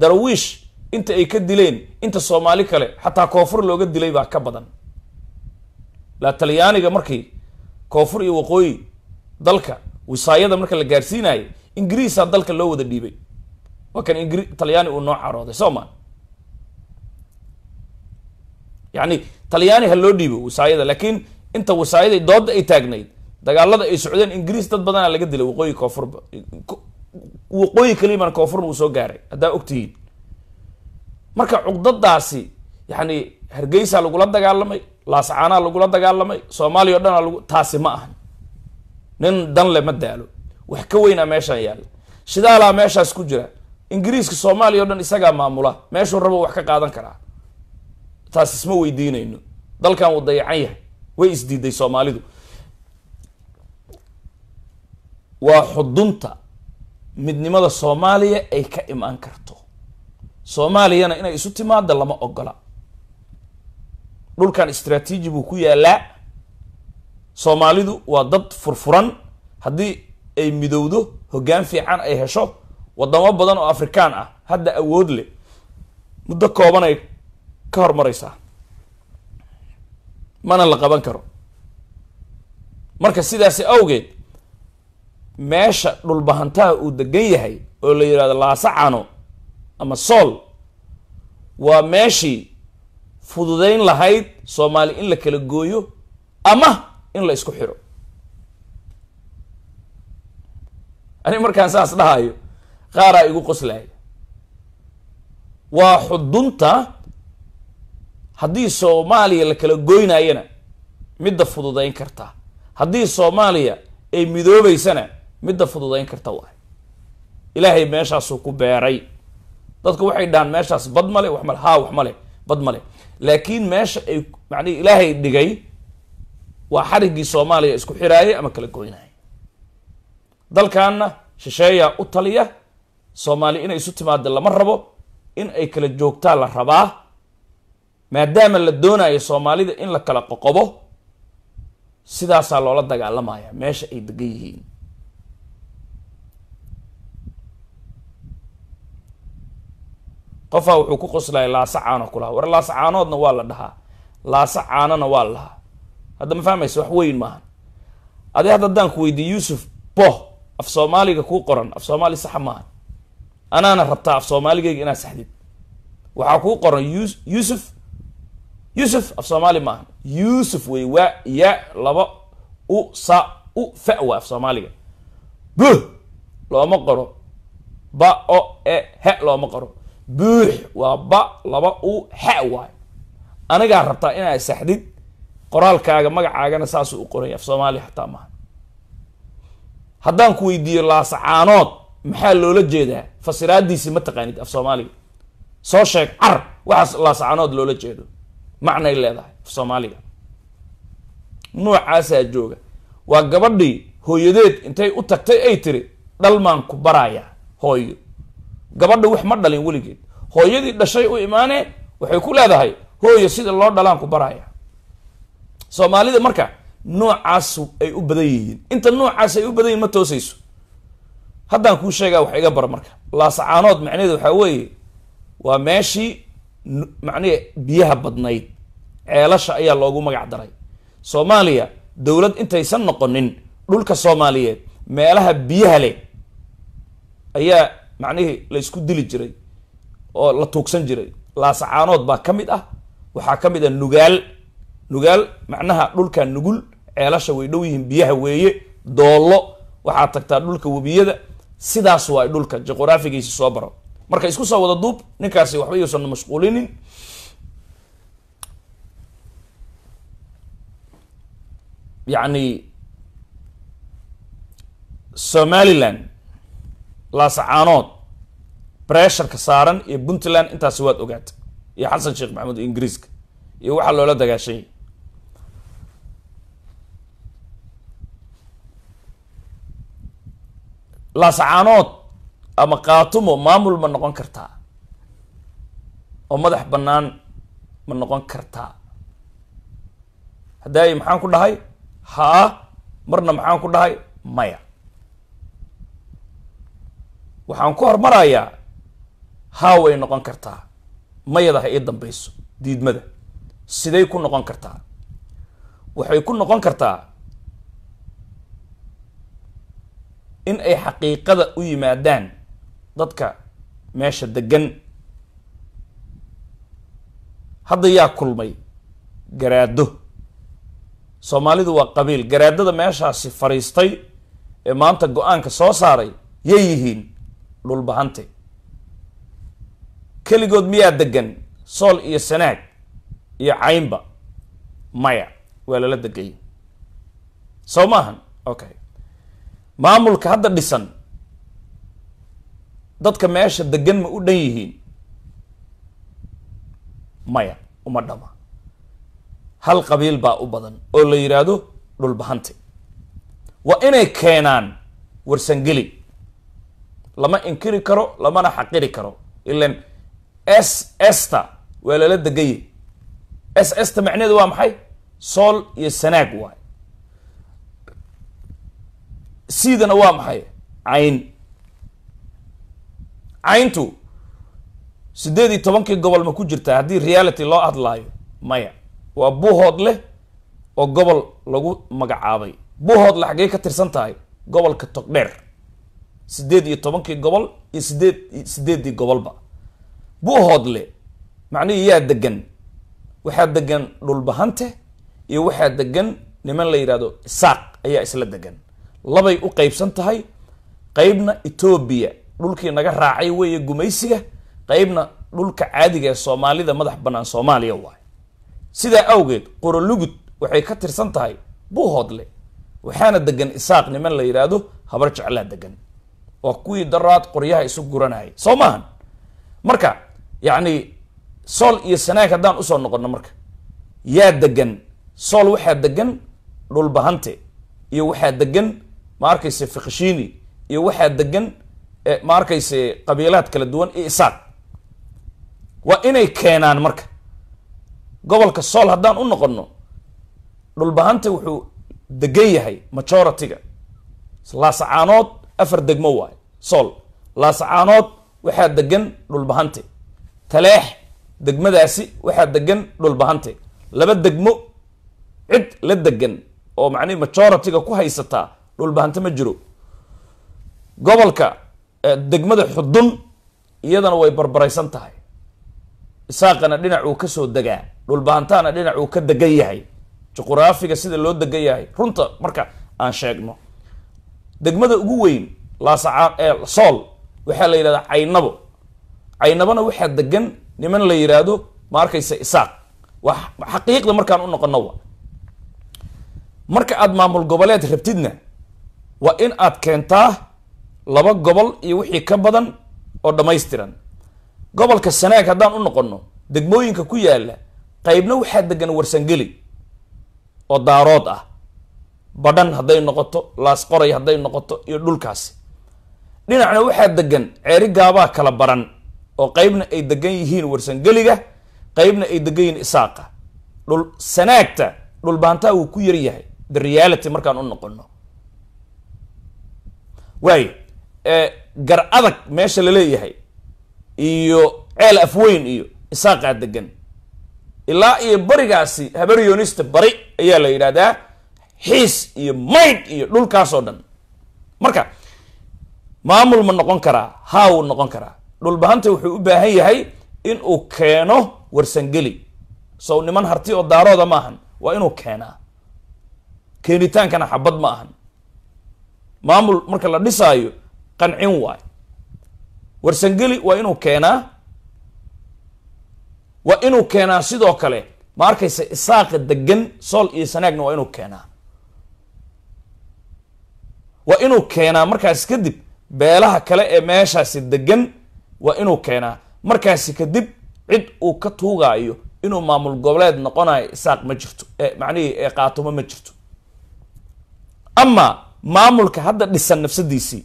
darawiish inta ay ka dileen inta soomaali kale xataa koonfur looga dilay baa ka badan laa talyaaniga markii koonfur iyo waqooyi dalka wisaayada marka la gaarsiinayo ingiriisaa dalka loo wada dhiibay waa kan ingri talyaani uu noo carooday soo ma yacni talyaani ha loo dhiibo wisaayada laakiin inta wisaayada dooda ay taagnayd dagaalada ay socdeen ingiriis dad badanaa laga dilay waqooyi koonfurba waqooyi kaliya mana koonfurna uu soo gaaray haddaa ogtihiin marka cugdadaasi yani hargeysa lagula dagaalamay laascaanaa lagula dagaalamay soomaaliya o dhan lagu taasi ma ahan nin danle ma daalo wax ka weynaa meeshaan yaalla shidaalaa meeshaas ku jira ingiriiska soomaaliya o dhan isagaa maamula meeshuu rabo wax ka qaadan karaa taas isma weydiinayno dalkan uu dayacan yahay way isdiiday soomaalidu waa xudunta midnimada soomaaliya ay ka imaan karto soomaaliyana inay isu timaada lama ogola dhulkan istraatiiji buu ku yaallaa soomaalidu waa dad furfuran haddii ay midowdo hoggaan fiican ay hesho waddamo badan oo afrikaan ah hadda awood leh muddo kooban ay ka hormareysaa mana la qaban karo marka sidaasi awgeed meesha dhulbahantaha uu degan yahay oo la yidhahdo laasacano ama sool waa meeshii fududayn lahayd soomaali in la kala gooyo ama in la isku xiro ani markaan saas dhahayo qaaraa igu qoslaya waa xudunta haddii soomaaliya la kala goynaayana midda fududayn karta haddii soomaaliya ay midoobeysana midda fududayn karta waay ilaahay meeshaasuu ku beeray dadku waxay dhahaan meeshaas bad male wax male haa wax male bad male laakiin meesha ay macnihi ilaahay dhigay waa xariggii soomaaliya isku xiraayay ama kala goynayay dalkaanna shisheeyaa u taliya soomaaliya inay isu timaada lama rabo in ay kala joogtaa la rabaa maadaama la doonayo soomaalida in la kala qoqobo sidaasaa loola dagaalamaya meesha ay degan yihiin qofaa wuxuu ku qoslaya laasa caano kulaha war laasa caanoodna waa la dhahaa laasa caanona waa la dhahaa hadda ma fahmaysa wax weyn maaha adi hadda haddaan ku weydiiy yuusuf boh af soomaaliga kuu qoran af soomaali saxa maaha anaana rabtaa af soomaaligayga inaa saxdid waxaa kuu qoran yuusuf yuusuf af soomaali maaha yuusuf wey wa ya laba u sa u fa- wa af soomaaliga buh looma qoro ba o e he looma qoro buux waa ba laba u xa waayo anigaa rabtaa inaa saxdid qoraalkaaga magacaagana saasuu u qoranya af soomaaliya xataa maaha haddaan ku weydiiyo laasacaanood maxaa loola jeedaa fasiraadiisii ma taqaanid af soomaaliga soo sheeg car waxaas laascaanood loola jeedo macnay leedahay af soomaaliga noocaasaa jooga waa gabadhii hooyadeed intay u tagtay ay tiri dhalmaan ku baraaya hooyo gabadha wax ma dhalin weligeed hooyadii dhashay u imaanee waxay ku leedahay hooyo sida loo dhalaan ku baraya soomaalida marka noocaasu ay u badan yihiin inta noocaas ay u badan yihin ma toosayso haddaan kuu sheegaa wax iga bar marka laasacaanood macnaheed waxaa weeye waa meeshii macnihi biyaha badnayd ceelasha ayaa loogu magac daray soomaaliya dowlad intaysan noqonin dhulka soomaaliyeed meelaha biyaha leh ayaa macnihii laysku dili jiray oo la tuugsan jiray laasacaanood baa ka mid ah waxaa ka mid ah nugaal nugaal macnaha dhulka nugul ceelasha way dhow yihiin biyaha weeye doollo waxaa tagtaa dhulka webiyada sidaas waay dhulka juqraafigiisi soo baro marka isku soo wada duub ninkaasi waxba yuusan mashquulinin yacni somaliland laascaanood bresharka saaran iyo puntland intaas waad ogaata iyo xasan sheekh maxamed ingiriiska iyo waxaa loola dagaashay laascaanood ama kaatumo maamul ma noqon kartaa oo madax bannaan ma noqon kartaa hadaaye maxaan ku dhahay haa marna maxaan ku dhahay maya waxaan ku hormarayaa haa way noqon kartaa mayadaha ii dambayso diidmada siday ku noqon kartaa waxay ku noqon kartaa in ay xaqiiqada u yimaadaan dadka meesha degan hadda yaa kulmay garaado soomaalidu waa qabiil garaadada meeshaasi fariistay ee maanta go-aanka soo saaray yay yihiin dhulbahante keligood miyaa degan sool iyo sanaag iyo caynba maya waa lala degay soo maahan okay maamulka hadda dhisan dadka meesha degan ma u dhan yihiin maya uma dhama hal qabiil baa u badan oo la yidhaahdo dhulbahante waa inay keenaan warsangeli lama inkiri karo lamana xaqiri karo ilan s esta waa lala degaye s esta macnaheedu waa maxay sool iyo sanaag waay sidana waa maxay cayn cayntu sideed iyo tobankii gobol ma ku jirtaa haddii reality loo hadlaayo maya waa buhood leh oo gobol lagu magacaabay buhood le xaggey ka tirsan tahay gobolka togdheer sideed iyo tobankii gobol iyo sideed sideeddii gobolba buhoodle macnihii yaa degan waxaa degan dhulbahante iyo waxaa degan niman la yidhaahdo isaaq ayaa isla degan labay u qeybsan tahay qeybna etoobiya dhulkii naga raacay weeye gumaysiga qaybna dhulka caadiga ee soomaalida madax bannaan soomaaliya waay sidaa awgeed qorolugud waxay ka tirsan tahay buuhoodle waxaana degan isaaq niman la yidhaahdo habar jeclaa degan waa kuwii daraad qoryaha isu guranayay soo maahan marka yacni sool iyo sanaag haddaan usoo noqono marka yaa degan sool waxaa degan dhulbahante iyo waxaa degan ma arkayse fikshini iyo waxaa degan eh, ma arkayse qabiilaad kala duwan iyo isaaq waa inay keenaan marka gobolka sool haddaan u noqono dhulbahante wuxuu degan yahay majority-ga laasacaanood afar degmo waay sool laascaanood waxaa degan dhulbahante taleex degmadaasi waxaa degan dhulbahante laba degmo cid la degan oo macnihi majority ku haysataa dhulbahante ma jiro gobolka eh, degmada xudun iyadana way barbaraysan tahay isaaqana dhinacuu ka soo degaa dhulbahantaana dhinacuu ka degan yahay juquraafiga sida loo degan yahay runta marka aan sheegno degmada ugu weyn laasacaar ee sool waxaa la yidhahdaa caynabo caynabona waxaa degan niman la yidhaahdo ma arkaysa isaaq wa xaqiiqda markaan u noqonoba marka aada maamul goboleed rabtidna waa in aad keentaa laba gobol iyo wixii ka badan oo dhammaystiran gobolka sanaag haddaan u noqonno degmooyinka ku yaalla qaybna waxaa degan warsangeli oo daarood ah badhan hadday noqoto laasqoray hadday noqoto iyo dhulkaasi dhinacna waxaa degan ceerigaabaa kala baran oo qeybna ay degan yihiin warsangeliga qaybna ay degan yihiin isaaqa dhul sanaagta dhulbaantaa wuu ku yaryahay the reality markaan u noqono waay gar adag meesha laleeyahay iyo ceel afweyn iyo isaaqaa degan ilaa iyo barigaasi habaryoonista bari ayaa la yidhaahdaa xiis iyo maydh iyo dhulkaasoo dhan marka maamul ma noqon karaa haa wuu noqon karaa dhulbahanta wuxuu u baahan yahay inuu keeno warsangeli sow niman harti oo daarooda ma ahan waa inuu keenaa keenitaankana xabad ma ahan maamul marka la dhisaayo qancin waay warsangeli waa inuu keenaa waa inuu keenaa sidoo kale ma arkaysa isaaqa degan sool iyo sanaagna waa inuu keenaa waa inuu keenaa markaas kadib beelaha kale ee meeshaasi degan waa inuu keenaa markaasi kadib cid uu ka tuugaayo inuu maamul goboleed noqonayo isaaq ma jirto eemacnihii ee qaatumo ma jirto amaa maamulka hadda dhisan nafsadiisii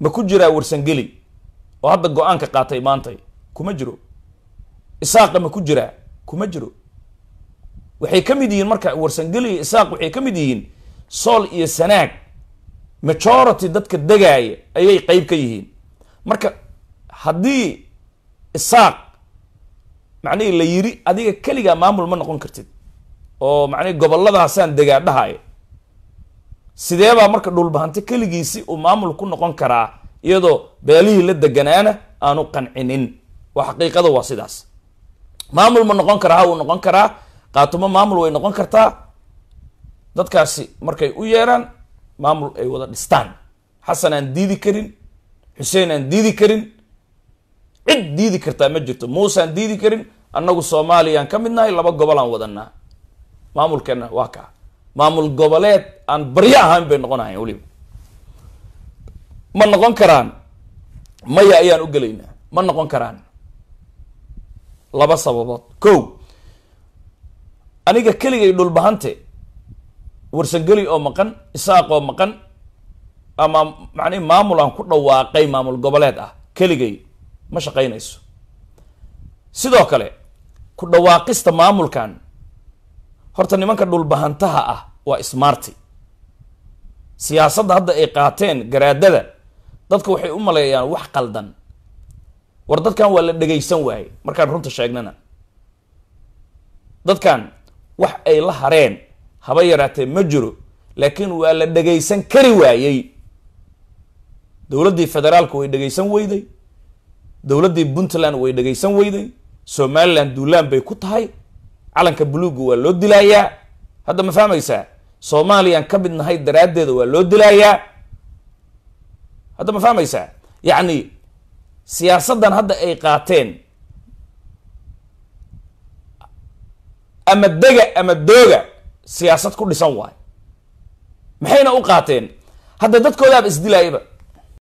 ma ku jiraa warsangeli oo hadda go-aanka qaatay maantay kuma jiro isaaqa ma ku jiraa kuma jiro waxay ka mid yihiin marka warsangeli iyo isaaq waxay ka mid yihiin sool iyo sanaag majority dadka degaaya ayay qeyb ka yihiin marka haddii isaaq macnihii la yiri adiga keligaa maamul ma noqon kartid oo macnihii gobolladaasaan degaa dhahaya sideebaa marka dhulbahanti keligiisi uu maamul ku noqon karaa iyadoo beelihii la deganaana aanu qancinin waa xaqiiqada waa sidaas maamul ma noqon karaa ha wuu noqon karaa qaatumo maamul way noqon kartaa dadkaasi markay u yeedhaan maamul ay wada dhistaan xasan aan diidi karin xuseen aan diidi karin cid diidi kartaa ma jirto muuse muusaan diidi karin annagu soomaaliyaan ka midnahay laba gobol aan wadanaa maamulkeenna waa kaa maamul goboleed aan baryo ahaan bay noqonahayn weliba ma noqon karaan maya ayaan u gelaynaa ma noqon karaan laba sababood ko aniga keligay dhulbahante warsangeli oo maqan isaaq oo maqan ama macnihi maamul aan ku dhawaaqay maamul goboleed ah keligay ma shaqaynayso sidoo kale ku dhawaaqista maamulkan horta nimanka dhulbahantaha ah waa ismaarti siyaasadda hadda ay qaateen garaadada dadka waxay u maleeyaan wax qaldan war dadkan waa la dhegaysan waaye markaan runta sheegnana dadkan wax ay la hareen haba yaraatee ma jiro laakiin waa la dhagaysan kari waayey dowladdii federaalku way dhagaysan weyday dowladdii puntland way dhagaysan weyday somaliland duulaan bay ku tahay calanka buluugga waa loo dilaayaa hadda ma fahmaysaa soomaaliyaan ka mid nahay daraaddeeda waa loo dilaayaa hadda ma fahmaysaa yacni siyaasaddan hadda ay qaateen ama dega ama dooga siyaasad ku dhisan waayo maxayna u qaateen hadda dadkoodaaba isdilayba